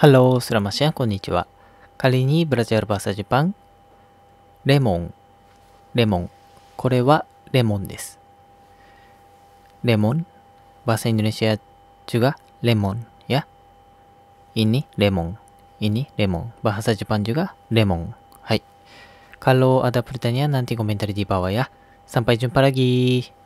Halo, selamat siang, konnichiwa. Kali ini belajar bahasa Jepang. Lemon. Lemon. Kore wa lemon desu. Lemon. Bahasa Indonesia juga lemon, ya. Ini lemon. Ini lemon. Bahasa Jepang juga lemon. Hai. Kalau ada pertanyaan nanti komentar di bawah ya. Sampai jumpa lagi.